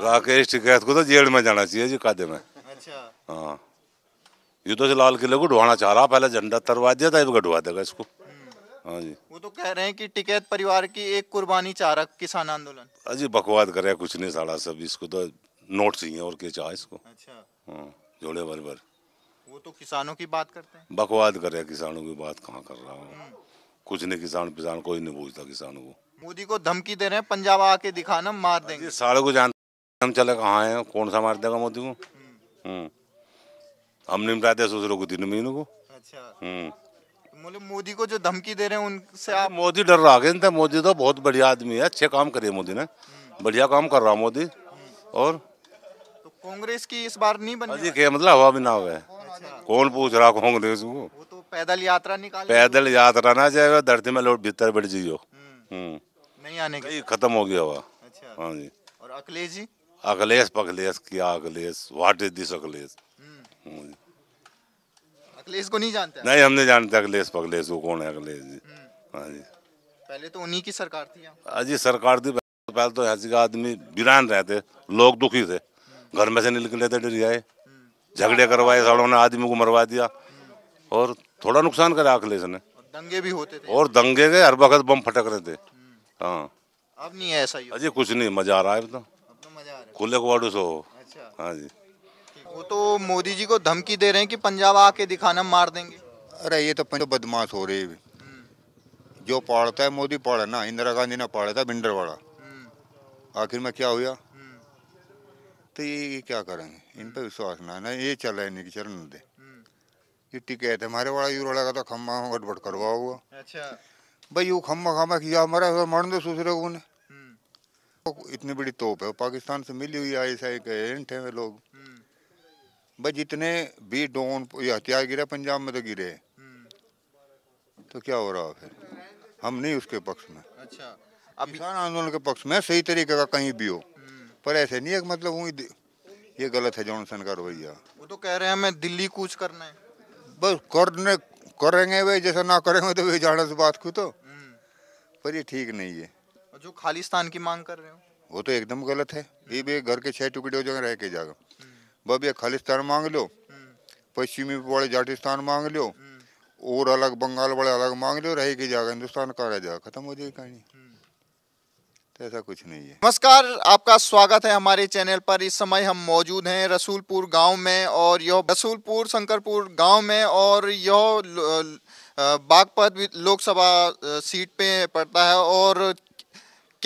राकेश टिकैत को तो जेल में जाना चाहिए जी कादे में अच्छा हाँ युद्ध से लाल किले को ढुआना चाह रहा पहले झंडा तरवा दिया था इसको ढुआ देगा इसको हम्म। हाँ जी वो तो कह रहे हैं कि टिकैत परिवार की एक कुर्बानी चाह रहा किसान आंदोलन अजी हाँ बकवाद करे कुछ नहीं साड़ा सब इसको तो नोट चाहिए और क्या चाह इसको अच्छा हाँ जोड़े भर भर वो तो किसानों की बात करते हैं बकवाद करे किसानों की बात कहाँ कर रहा हूँ हम्म। कुछ नहीं किसान किसान कोई नहीं पूछता किसानों को मोदी को धमकी दे रहे हैं पंजाब आके दिखाना मार हाँ देंगे साड़े को जान पता नहीं चले कहाँ है कौन सा मार देगा मोदी को हम नहीं बताते सोच को तीन महीनों को अच्छा हम्म। मतलब मोदी को जो धमकी दे रहे हैं उनसे आप मोदी डर रहा है मोदी तो बहुत बढ़िया आदमी है अच्छे काम करे मोदी ने हम्म। बढ़िया काम कर रहा मोदी हम्म। और तो कांग्रेस की इस बार नहीं बनी क्या मतलब हवा भी ना हुआ है अच्छा। कौन पूछ रहा कांग्रेस को वो तो पैदल यात्रा निकाल पैदल यात्रा ना जाएगा धरती में लोट भीतर बैठ जाइयो नहीं आने की खत्म हो गया हवा अच्छा। हाँ जी और अखिलेश जी अखिलेश पखलेश क्या Akhilesh what is this Akhilesh Akhilesh को नहीं जानते नहीं हमने जानते अखिलेश पखलेश वो कौन है अखिलेश जी हम्म। हाँ जी पहले तो उन्हीं की सरकार थी अजी हाँ सरकार थी पहले तो ऐसी का आदमी वीरान रहते लोग दुखी थे हम्म। घर में से निकले थे डर जाए हम्म। झगड़े करवाए सालों ने आदमी को मरवा दिया और थोड़ा नुकसान करा अखिलेश ने दंगे भी होते थे और दंगे के हर वक्त बम फटक रहे थे हाँ अब नहीं है ऐसा अजी कुछ नहीं मजा आ रहा है कुल्लकवाड़ू से हो अच्छा हाँ जी वो तो मोदी जी को धमकी दे रहे हैं कि पंजाब आके दिखाना मार देंगे अरे ये तो पंजाब बदमाश हो रही है हम्म। जो पढ़ता है मोदी पढ़ा ना इंदिरा गांधी ने पढ़ा था भिंडरवाड़ा हम्म। आखिर में क्या हुआ हम्म। तो ये क्या करेंगे इन पर विश्वास ना ना ये चल रहा है नहीं चल दे ये टिकैत है हमारे वाला यूरोड़ा का तो खम्मा गड़बड़ करवा हुआ अच्छा भाई वो खम्मा खामा किया हमारा तो मरण दो दूसरे को ने इतनी बड़ी तोप है पाकिस्तान से मिली हुई आई ऐसा एक एजेंट है वे लोग भाई हम्म। जितने भी डोन हथियार गिरा पंजाब में तो गिरे हम्म। तो क्या हो रहा फिर हम नहीं उसके पक्ष में अच्छा अब किसान आंदोलन के पक्ष में सही तरीके का कहीं भी हो हम्म। पर ऐसे नहीं एक मतलब हूँ ये गलत है जॉनसन का रवैया वो तो कह रहे हैं मैं दिल्ली कूच करना है बस करने करेंगे वे जैसा ना करेंगे तो वे जाने से बात को तो पर ये ठीक नहीं है जो खालिस्तान की मांग कर रहे हो वो तो एकदम गलत है ये भी घर के छह टुकड़े हो जाएंगे रह के जाएगा हम्म। बब ये खालिस्तान मांग लो हम्म। पश्चिमी वाले जाटिस्तान मांग लो हम्म। और अलग बंगाल वाले अलग मांग लो रह के जाएगा हिंदुस्तान का रह जाएगा खत्म हो जाएगी कहानी तो ऐसा कुछ नहीं है नमस्कार आपका स्वागत है हमारे चैनल पर इस समय हम मौजूद हैं रसूलपुर गांव में और यह रसूलपुर शंकरपुर गांव में और यह बागपत लोकसभा सीट पे पड़ता है और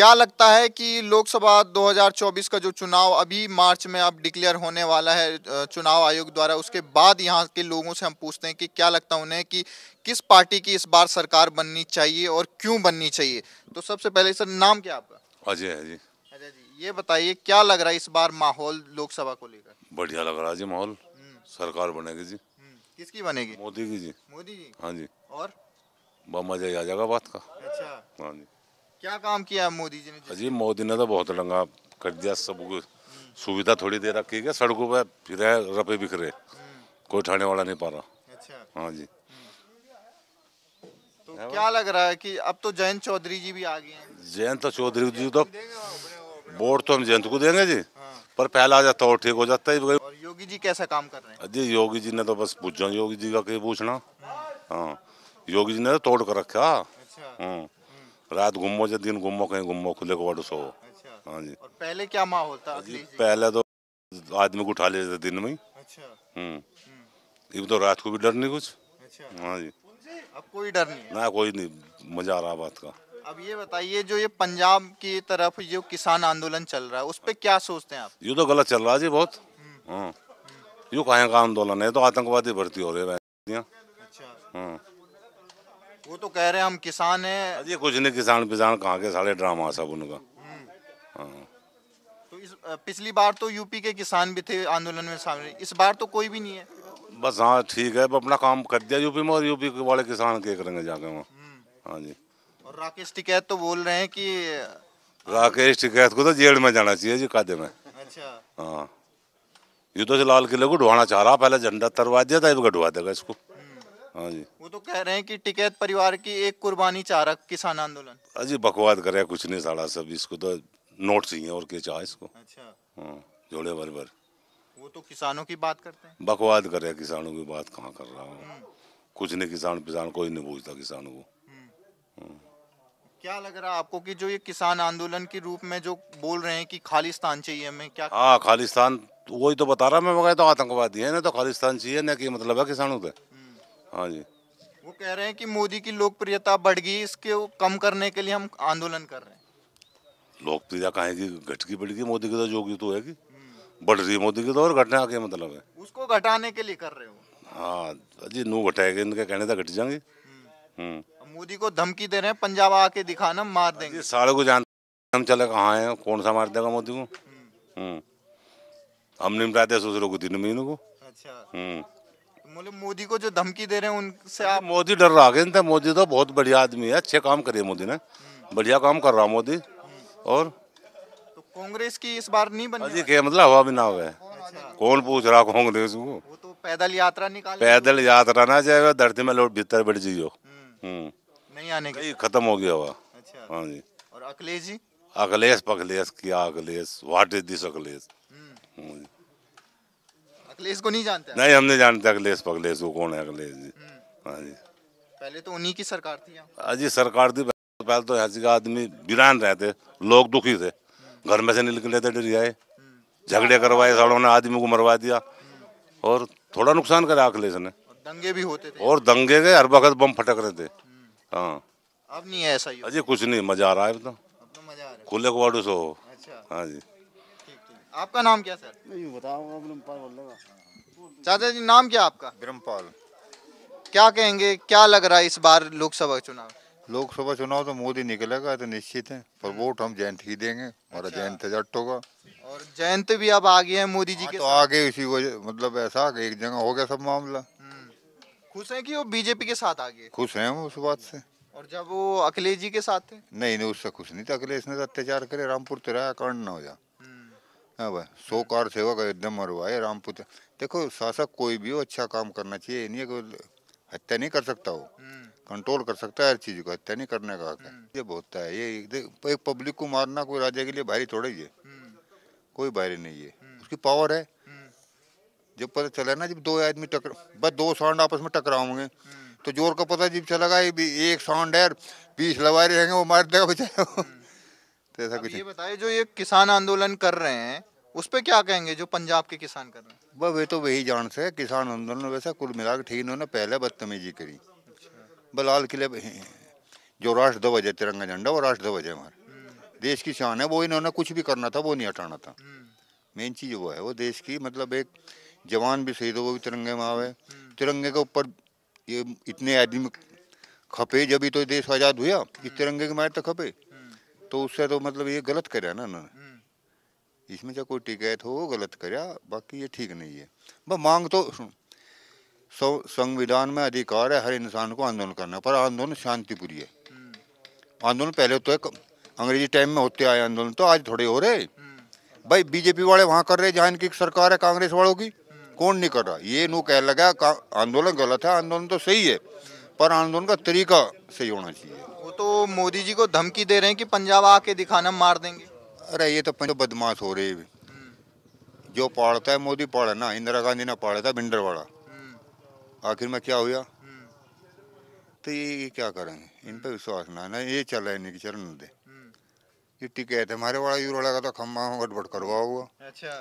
क्या लगता है कि लोकसभा 2024 का जो चुनाव अभी मार्च में अब डिक्लेयर होने वाला है चुनाव आयोग द्वारा उसके बाद यहाँ के लोगों से हम पूछते हैं कि क्या लगता है उन्हें कि किस पार्टी की इस बार सरकार बननी चाहिए और क्यों बननी चाहिए तो सबसे पहले सर नाम क्या आपका अजय है जी अजय जी ये बताइए क्या लग रहा है इस बार माहौल लोकसभा को लेकर बढ़िया लग रहा है जी माहौल हम्म। सरकार बनेगी जी हम्म, किसकी बनेगी मोदी की जी मोदी जी हाँ जी और मजा आ जाएगा बात का अच्छा हाँ जी क्या काम किया मोदी जी ने अजी मोदी ने तो बहुत लंगा कर दिया सब सुविधा थोड़ी देर रखी है सड़कों पर फिर रपे बिखरे कोई ठाने वाला नहीं पा रहा अच्छा हाँ जी तो क्या लग रहा है कि अब तो जयंत चौधरी जी भी आ गए हैं जयंत चौधरी जी तो वोट तो हम जयंत को देंगे जी हाँ। पर पहला आ जाता और ठीक हो जाता है और योगी जी कैसा काम कर रहे हैं जी योगी जी ने तो बस पूछा योगी जी का कहीं पूछना हाँ।, हाँ योगी जी ने तो तोड़ कर रखा अच्छा हाँ। रात घूमो या दिन घूमो कहीं घूमो खुले को वाटो सो अच्छा। हाँ जी और पहले क्या माहौल था जी पहले तो आदमी को उठा लेते दिन में अच्छा हम्म, हम्म। तो रात को भी डर नहीं कुछ अच्छा हाँ जी अब कोई डर नहीं ना कोई नहीं मजा आ रहा बात का अब ये बताइए जो ये पंजाब की तरफ जो किसान आंदोलन चल रहा है उस पर क्या सोचते हैं आप ये तो गलत चल रहा है जी बहुत हम्म। हाँ यू कहाँ का आंदोलन है तो आतंकवादी भर्ती हो रहे हैं अच्छा हाँ वो तो कह रहे हैं हम किसान हैं ये हाँ कुछ नहीं किसान किसान कहाँ के सारे ड्रामा सब उनका हाँ। तो इस पिछली बार तो यूपी के किसान भी थे आंदोलन में शामिल इस बार तो कोई भी नहीं है बस हाँ ठीक है अपना काम कर दिया यूपी में और यूपी वाले किसान के करेंगे जाके वहाँ हम्म। हाँ जी और राकेश टिकैत तो बोल रहे हैं कि राकेश टिकैत को तो जेल में जाना चाहिए जी कादे में अच्छा हाँ युद्ध तो लाल किले को ढुआना चाह रहा पहले झंडा तरवा दिया था गढ़वा देगा इसको हाँ जी वो तो कह रहे हैं कि टिकैत परिवार की एक कुर्बानी चाह रहा किसान आंदोलन अजी हाँ बकवाद रहे कुछ नहीं साला सब इसको तो नोट चाहिए और क्या चाहे इसको अच्छा हाँ, जोड़े भर भर वो तो किसानों की बात करते हैं बकवाद रहे किसानों की बात कहाँ कर रहा हूँ हम्म। कुछ नहीं किसान पिसान कोई नहीं पूछता किसानों को हम्म। हाँ। क्या लग रहा है आपको कि जो ये किसान आंदोलन के रूप में जो बोल रहे हैं कि खालिस्तान चाहिए हमें क्या हाँ खालिस्तान वही तो बता रहा मैं तो आतंकवादी है ना तो खालिस्तान चाहिए ना कि मतलब है किसानों का हाँ जी वो कह रहे हैं कि मोदी की लोकप्रियता बढ़ गई इसके कम करने के लिए हम आंदोलन कर रहे हैं लोकप्रियता कहा की घट बढ़ गई मोदी की तो जोगी तो है कि बढ़ रही मोदी की तो और घटने आके मतलब है उसको घटाने के लिए कर रहे हो हाँ जी नू घटाएगा इनके कहने तक घट जाएंगे हम्म। मोदी को धमकी दे रहे हैं पंजाब आके दिखाना मार देंगे सारे को जानते हम चले कहाँ है कौन सा मार देगा मोदी को हम्म। हम्म। हम निपटाते सोच रहे दिन महीनों को अच्छा मतलब मोदी को जो धमकी दे रहे हैं उनसे आप मोदी डर रहा है मोदी तो बहुत बढ़िया आदमी है अच्छे काम करे मोदी ने बढ़िया काम कर रहा मोदी और तो कांग्रेस की इस बार नहीं बनी के मतलब हवा भी ना हुआ है अच्छा। कौन पूछ रहा कांग्रेस को तो पैदल यात्रा निकाल पैदल यात्रा ना जाएगा धरती में लोग भीतर बैठ जाइयो हम्म। हम्म। नहीं आने का खत्म हो गया हवा अच्छा। हाँ जी और अखिलेश जी अखिलेश पखलेश क्या Akhilesh what is this Akhilesh hmm. हाँ अखिलेश को नहीं जानते नहीं हमने जानते अखिलेश अखिलेश वो कौन है अखिलेश जी हम्म। हाँ जी पहले तो उन्हीं की सरकार थी अजी हाँ सरकार थी पहले तो यहाँ का आदमी वीरान रहते लोग दुखी थे हम्म। घर में से निकले थे डर आए हम्म। झगड़े करवाए साड़ों ने आदमी को मरवा दिया और थोड़ा नुकसान करा अखिलेश ने दंगे भी होते थे और दंगे के हर वक्त बम फटक रहे थे हाँ अब नहीं है ऐसा अजी कुछ नहीं मजा आ रहा है तो। तो खुले को वाडू सो हाँ जी आपका नाम क्या सर नहीं बताओ चाचा जी नाम क्या आपका ब्रह्मपाल क्या कहेंगे क्या लग रहा है इस बार लोकसभा चुनाव लोकसभा चुनाव तो मोदी निकलेगा तो निश्चित है पर हाँ। वोट हम जयंत ही देंगे हमारा अच्छा। जयंत जट होगा और जयंत भी अब आ गए हैं मोदी जी हाँ, के तो आगे इसी वजह मतलब ऐसा एक जगह हो गया सब मामला हम्म। खुश है कि वो बीजेपी के साथ आ गए खुश हैं उस बात से और जब वो अखिलेश जी के साथ थे नहीं नहीं उससे खुश नहीं था अखिलेश ने तो अत्याचार करे रामपुर तिराया अकाउंट ना हो जाए हाँ भाई सौ कार सेवा का एकदम मरवाए रामपुत्र देखो शासक कोई भी हो अच्छा काम करना चाहिए नहीं है हत्या नहीं कर सकता वो हम्म। कंट्रोल कर सकता है हर चीज को हत्या नहीं करने का हम्म। ये बहुत है ये एक पब्लिक को मारना कोई राजा के लिए भारी थोड़ा ही है हम्म। कोई भारी नहीं है उसकी पावर है जब पता चला ना जब दो आदमी टकर बस दो साउंड आपस में टकराओगे तो जोर का पता जब चला एक साउंड है बीस लवारी रहेंगे वो मार देगा बेचारे तो ऐसा कुछ ये बताए जो ये किसान आंदोलन कर रहे हैं उस पर क्या कहेंगे जो पंजाब के किसान कर रहे हैं वह वे तो वही जान से किसान आंदोलन वैसा कुल मिला के ठीक इन्होंने पहले बदतमीजी करी अच्छा। बलाल लाल किले जो राष्ट्र ध्वज है तिरंगा झंडा वो राष्ट्र ध्वज है हमारे हम्म। देश की शान है वो इन्होंने कुछ भी करना था वो नहीं हटाना था हम्म। मेन चीज़ वो है वो देश की मतलब एक जवान भी शहीद हो वो भी तिरंगे में आवे हम्म। तिरंगे के ऊपर ये इतने आदमी खपे जब ही तो देश आज़ाद हुआ इस तिरंगे के मारे तो खपे तो उससे तो मतलब ये गलत करे ना उन्होंने इसमें जब कोई टिकैत हो गलत करया हाँ, बाकी ये ठीक नहीं है बस मांग तो सुन सौ संविधान में अधिकार है हर इंसान को आंदोलन करना पर आंदोलन शांतिपूरी है हम्म। आंदोलन पहले तो एक अंग्रेजी टाइम में होते आए आंदोलन तो आज थोड़े हो रहे हम्म। भाई बीजेपी वाले वहाँ कर रहे जहाँ इनकी सरकार है कांग्रेस वालों की हम्म। कौन नहीं कर रहा ये नू कह लगा आंदोलन गलत है आंदोलन तो सही है पर आंदोलन का तरीका सही होना चाहिए वो तो मोदी जी को धमकी दे रहे हैं कि पंजाब आके दिखाना मार देंगे अरे ये तो पंच बदमाश हो रही जो पाड़ता है मोदी पाड़ा ना इंदिरा गांधी ने पाड़ा था वाला आखिर में क्या हुआ तो ये, ये क्या करेंगे इन पर विश्वास ना ना ये चल रहा है नहीं चरण दे ये टिकट हमारे वाला यूरोड़ा का तो खम्मा गड़बड़ करवा हुआ अच्छा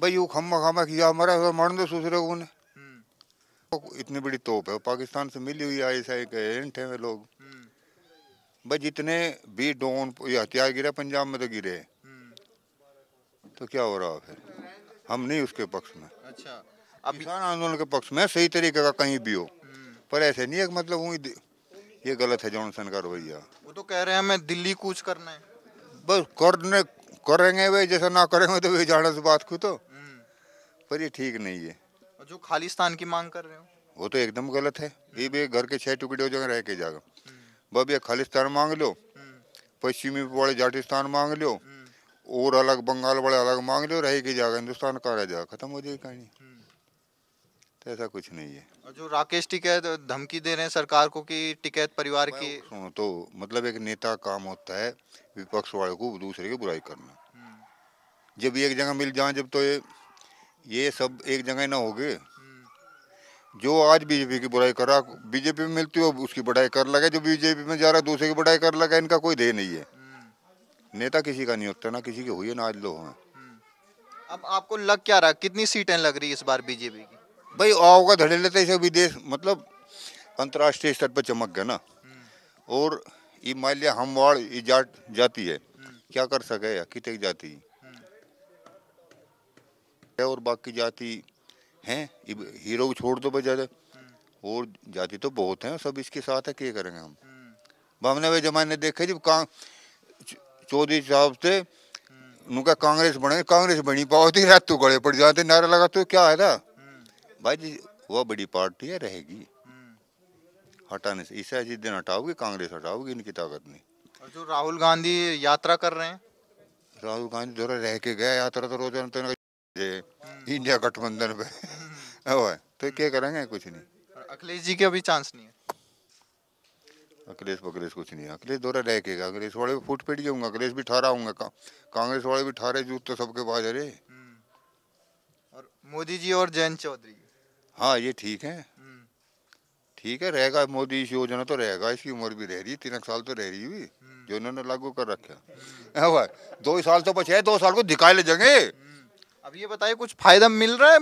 भाई यू खम्मा खामा किया हमारा तो मरण दो सूसरे को तो इतनी बड़ी तोप है पाकिस्तान से मिली हुई आई आई के एंट हैं वे लोग हम्म। भाई जितने भी डोन ये हथियार गिरे पंजाब में तो गिरे तो क्या हो रहा फिर हम नहीं उसके पक्ष में अच्छा अब किसान आंदोलन के पक्ष में सही तरीके का कहीं भी हो पर ऐसे नहीं एक मतलब वही ये गलत है जॉनसन का रवैया वो तो कह रहे हैं हमें दिल्ली कूच करना है बस करने करेंगे वे जैसा ना करेंगे तो वे जाने से बात को तो हम्म। पर ये ठीक नहीं है जो खालिस्तान की मांग कर रहे हो वो तो एकदम गलत है ये भी घर के छह टुकड़े हो जगह रह के जाएगा हम्म। बब ये खालिस्तान मांग लो हम्म। पश्चिमी वाले जाटिस्तान मांग लो और अलग बंगाल वाले अलग मांग लो रहेगी जाएगा हिंदुस्तान का रह जाएगा खत्म हो जाएगी कहानी तो ऐसा कुछ नहीं है जो राकेश टिकैत धमकी दे रहे हैं सरकार को कि टिकैत परिवार की सुनो तो मतलब एक नेता काम होता है विपक्ष वाले को दूसरे की बुराई करना जब एक जगह मिल जाए जब तो ये ये सब एक जगह ना हो गए जो आज बीजेपी की बुराई कर रहा बीजेपी में मिलती हो उसकी बढ़ाई कर लगा जो बीजेपी में जा रहा दूसरे की बढ़ाई कर लगा इनका कोई दे नहीं है नेता किसी का नहीं होता ना किसी के है ना आज लोग हैं हम्म। अब आपको लग क्या रहा कितनी सीटें लग रही इस बार बीजेपी की भाई आओगा धड़े लेते तो से विदेश मतलब अंतर्राष्ट्रीय स्तर पर चमक गया ना हम्म। और ये मान लिया हम वाड़ ये जाट जाती है हम्म। क्या कर सके कितने जाती है और बाकी जाति हैं हीरो छोड़ दो भाई ज्यादा और जाति तो बहुत हैं सब इसके साथ है क्या करेंगे हम हमने वे जमाने देखे जब कहा चौधरी साहब से उनका कांग्रेस बने कांग्रेस बनी बहुत ही रात तो गड़े पड़ जाते नारा लगा तो क्या है था भाई जी वह बड़ी पार्टी है रहेगी हटाने से इसे जिस दिन हटाओगे कांग्रेस हटाओगे इनकी ताकत नहीं और जो राहुल गांधी यात्रा कर रहे हैं राहुल गांधी जो रह के गए यात्रा तो रोज तो इंडिया गठबंधन पे हम्म। तो क्या करेंगे कुछ नहीं अखिलेश जी के अभी चांस नहीं है अखिलेश बकलेश कुछ नहीं है अखिलेश दौरा के अखिलेश वाले को फूट पेट जाऊंगा अखिलेश भी ठहरा हूँ कांग्रेस वाले भी ठहरे जूत तो सबके पास अरे हम्म। और मोदी जी और जयंत चौधरी हाँ ये ठीक है हम्म। ठीक है रहेगा मोदी इस योजना तो रहेगा इसकी उम्र भी रह रही तीन साल तो रह रही हुई हम्म। जो इन्होंने लागू कर रखा है हाँ, दो साल तो बचे दो साल को दिखाए ले जाएंगे अब ये बताइए कुछ फायदा मिल रहा है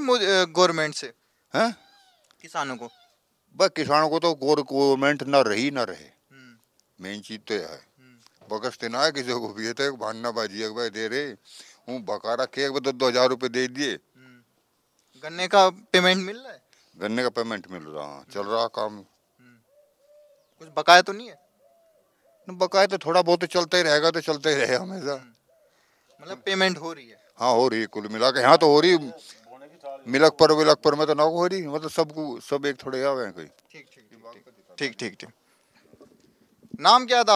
गवर्नमेंट से है हाँ? किसानों को बस किसानों को तो गवर्नमेंट ना रही ना रहे मेन चीज तो यह है बकस ते ना है किसी को भी थे भानना बाजी बार दे रहे हूँ बकारा के अकबर तो दो हजार रुपये दे दिए हम्म। गन्ने का पेमेंट मिल रहा है गन्ने का पेमेंट मिल रहा है चल रहा काम हम्म। कुछ बकाया तो नहीं है बकाया तो थोड़ा बहुत तो चलता ही रहेगा तो चलता ही रहेगा हमेशा हम्म। मतलब पेमेंट हो रही है हाँ हो रही है कुल मिला के यहाँ तो हो रही मिलक पर विलक पर में तो ना हो रही मतलब सबको सब एक थोड़े आ गए कोई ठीक ठीक ठीक ठीक ठीक नाम क्या था